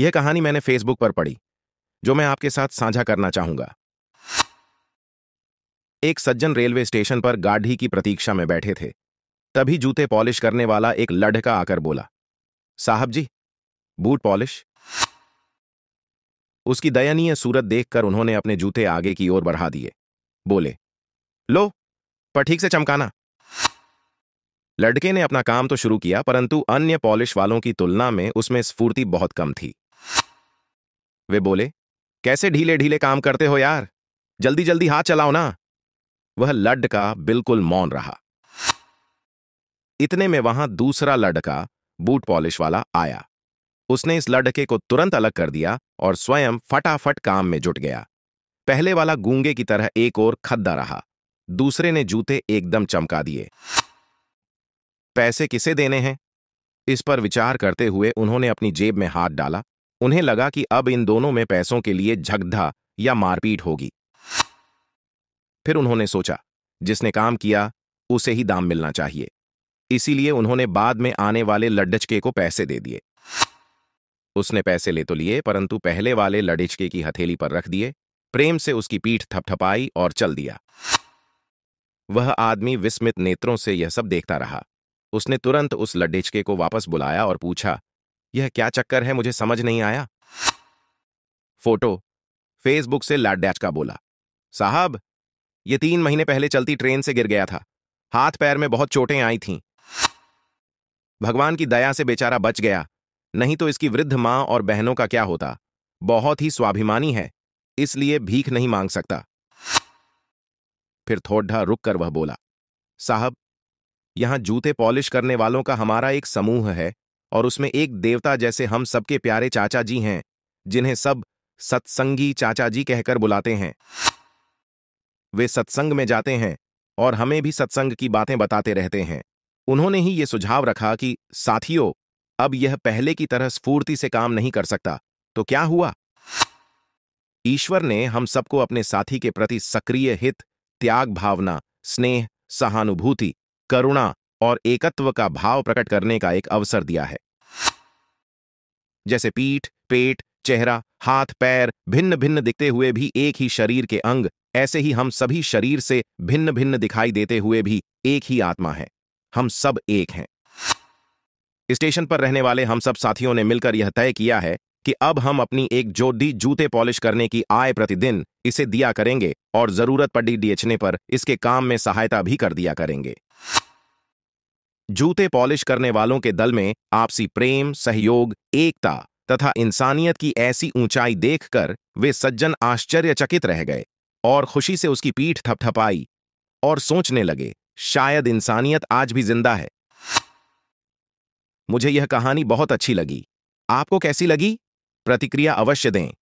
यह कहानी मैंने फेसबुक पर पढ़ी जो मैं आपके साथ साझा करना चाहूंगा एक सज्जन रेलवे स्टेशन पर गाढ़ी की प्रतीक्षा में बैठे थे तभी जूते पॉलिश करने वाला एक लड़का आकर बोला साहब जी बूट पॉलिश उसकी दयनीय सूरत देखकर उन्होंने अपने जूते आगे की ओर बढ़ा दिए बोले लो पर ठीक से चमकाना लड़के ने अपना काम तो शुरू किया परंतु अन्य पॉलिश वालों की तुलना में उसमें स्फूर्ति बहुत कम थी वे बोले कैसे ढीले ढीले काम करते हो यार जल्दी जल्दी हाथ चलाओ ना वह लड़का बिल्कुल मौन रहा इतने में वहां दूसरा लड़का बूट पॉलिश वाला आया उसने इस लड़के को तुरंत अलग कर दिया और स्वयं फटाफट काम में जुट गया पहले वाला गूंगे की तरह एक और खद्दा रहा दूसरे ने जूते एकदम चमका दिए पैसे किसे देने हैं इस पर विचार करते हुए उन्होंने अपनी जेब में हाथ डाला उन्हें लगा कि अब इन दोनों में पैसों के लिए झगधा या मारपीट होगी फिर उन्होंने सोचा जिसने काम किया उसे ही दाम मिलना चाहिए इसीलिए उन्होंने बाद में आने वाले लड्डचके को पैसे दे दिए उसने पैसे ले तो लिए परंतु पहले वाले लडिचके की हथेली पर रख दिए प्रेम से उसकी पीठ थपथपाई और चल दिया वह आदमी विस्मित नेत्रों से यह सब देखता रहा उसने तुरंत उस लड्डिचके को वापस बुलाया और पूछा यह क्या चक्कर है मुझे समझ नहीं आया फोटो फेसबुक से लाडैच का बोला साहब ये तीन महीने पहले चलती ट्रेन से गिर गया था हाथ पैर में बहुत चोटें आई थीं भगवान की दया से बेचारा बच गया नहीं तो इसकी वृद्ध मां और बहनों का क्या होता बहुत ही स्वाभिमानी है इसलिए भीख नहीं मांग सकता फिर थोड़ा रुक कर वह बोला साहब यहां जूते पॉलिश करने वालों का हमारा एक समूह है और उसमें एक देवता जैसे हम सबके प्यारे चाचा जी हैं जिन्हें सब सत्संगी चाचा जी कहकर बुलाते हैं वे सत्संग में जाते हैं और हमें भी सत्संग की बातें बताते रहते हैं उन्होंने ही ये सुझाव रखा कि साथियों अब यह पहले की तरह स्फूर्ति से काम नहीं कर सकता तो क्या हुआ ईश्वर ने हम सबको अपने साथी के प्रति सक्रिय हित त्याग भावना स्नेह सहानुभूति करुणा और एकत्व का भाव प्रकट करने का एक अवसर दिया है जैसे पीठ पेट चेहरा हाथ पैर भिन्न भिन्न दिखते हुए भी एक ही शरीर के अंग ऐसे ही हम सभी शरीर से भिन्न भिन्न दिखाई देते हुए भी एक ही आत्मा है हम सब एक हैं स्टेशन पर रहने वाले हम सब साथियों ने मिलकर यह तय किया है कि अब हम अपनी एक जोडी जूते पॉलिश करने की आय प्रतिदिन इसे दिया करेंगे और जरूरत पड़ी डीएचने पर इसके काम में सहायता भी कर दिया करेंगे जूते पॉलिश करने वालों के दल में आपसी प्रेम सहयोग एकता तथा इंसानियत की ऐसी ऊंचाई देखकर वे सज्जन आश्चर्यचकित रह गए और खुशी से उसकी पीठ थपथपाई और सोचने लगे शायद इंसानियत आज भी जिंदा है मुझे यह कहानी बहुत अच्छी लगी आपको कैसी लगी प्रतिक्रिया अवश्य दें